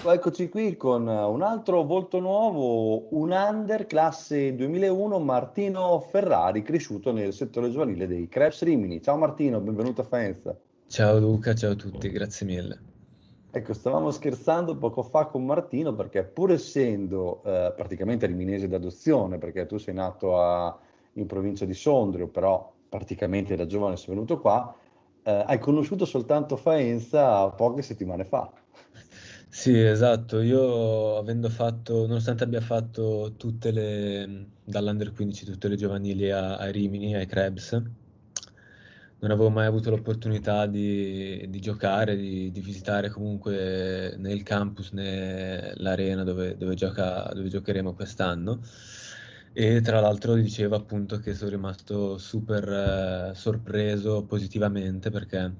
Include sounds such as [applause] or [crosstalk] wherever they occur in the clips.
Eccoci qui con un altro volto nuovo, un under classe 2001 Martino Ferrari, cresciuto nel settore giovanile dei Krebs Rimini. Ciao Martino, benvenuto a Faenza. Ciao Luca, ciao a tutti, grazie mille. Ecco, stavamo scherzando poco fa con Martino perché pur essendo eh, praticamente riminese d'adozione, perché tu sei nato a, in provincia di Sondrio, però praticamente da giovane sei venuto qua, eh, hai conosciuto soltanto Faenza poche settimane fa. Sì, esatto. Io avendo fatto, nonostante abbia fatto tutte le, dall'Under 15, tutte le giovanili a, a Rimini, ai Krebs, non avevo mai avuto l'opportunità di, di giocare, di, di, visitare comunque né il campus né l'arena dove, dove, gioca, dove giocheremo quest'anno. E tra l'altro dicevo appunto che sono rimasto super eh, sorpreso positivamente perché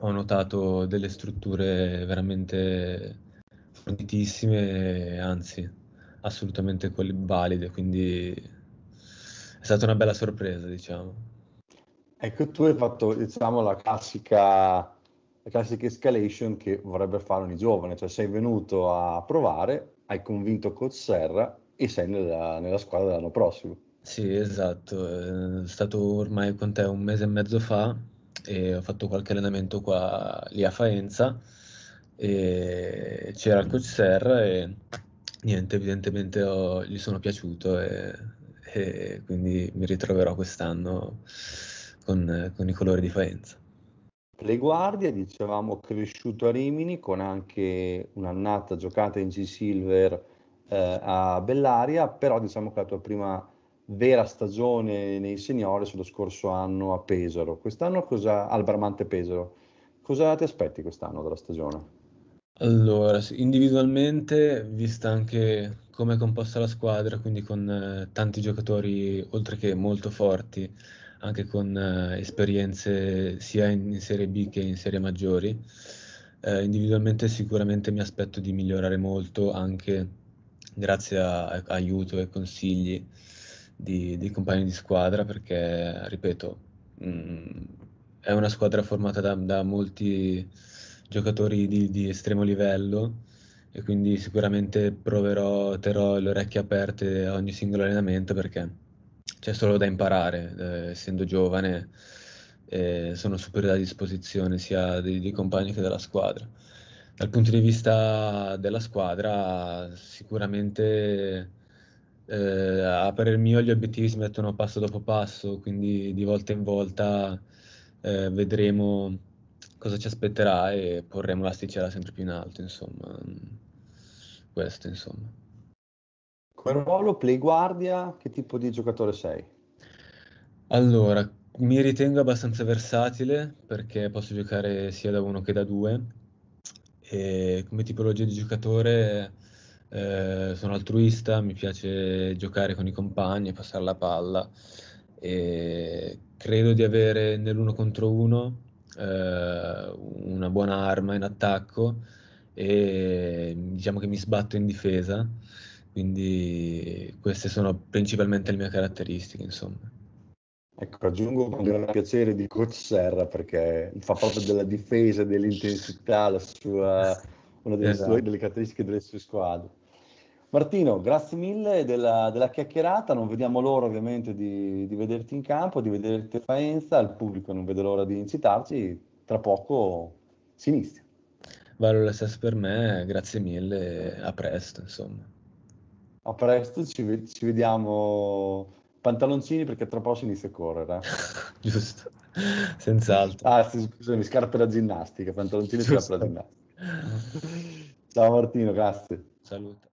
ho notato delle strutture veramente fornitissime, anzi assolutamente valide, quindi è stata una bella sorpresa, diciamo. Ecco, tu hai fatto, diciamo, la classica, la classica escalation che vorrebbe fare ogni giovane, cioè sei venuto a provare, hai convinto Coach Serra e sei nella, nella squadra dell'anno prossimo. Sì, esatto, è stato ormai con te un mese e mezzo fa e ho fatto qualche allenamento qua lì a Faenza e c'era il coach Serra e niente, evidentemente ho, gli sono piaciuto e, e, quindi mi ritroverò quest'anno con, con i colori di Faenza. Le guardie, dicevamo, cresciuto a Rimini con anche un'annata giocata in G-Silver eh, a Bellaria, però diciamo che la tua prima vera stagione nei seniores lo scorso anno a Pesaro. Quest'anno cosa, al Bramante Pesaro, cosa ti aspetti quest'anno dalla stagione? Allora, individualmente, vista anche come è composta la squadra, quindi con eh, tanti giocatori oltre che molto forti, anche con eh, esperienze sia in, in, Serie B che in Serie Maggiori, eh, individualmente sicuramente mi aspetto di migliorare molto anche grazie a, a aiuto e consigli di, di compagni di squadra perché, ripeto, mh, mm, è una squadra formata da, da molti giocatori di, di, estremo livello e quindi sicuramente proverò, terrò le orecchie aperte a ogni singolo allenamento perché c'è solo da imparare, eh, essendo giovane eh, sono super a disposizione sia dei, dei compagni che della squadra. Dal punto di vista della squadra sicuramente eh, a parer mio gli obiettivi si mettono passo dopo passo, quindi di volta in volta eh, vedremo cosa ci aspetterà e porremo l'asticella sempre più in alto, insomma. Questo, insomma. Come ruolo play guardia, che tipo di giocatore sei? Allora, mi ritengo abbastanza versatile perché posso giocare sia da uno che da due e come tipologia di giocatore eh, sono altruista, mi piace giocare con i compagni, passare la palla e credo di avere nell'uno contro uno eh, una buona arma in attacco e diciamo che mi sbatto in difesa, quindi queste sono principalmente le mie caratteristiche insomma. Ecco, aggiungo con gran piacere di Coach Serra perché fa proprio della difesa, dell'intensità, la sua una delle, esatto. sue, delle caratteristiche delle sue squadre. Martino, grazie mille della, della chiacchierata, non vediamo l'ora ovviamente di, di, vederti in campo, di vederti a Faenza, il pubblico non vede l'ora di incitarci, tra poco si inizia. Vale lo stesso per me, grazie mille, a presto insomma. A presto, ci, ci vediamo pantaloncini perché tra poco si inizia a correre. Eh. [laughs] Giusto, senz'altro. Ah, scusami, scarpe da ginnastica, pantaloncini e scarpe da ginnastica. Ciao Martino, grazie. Salute.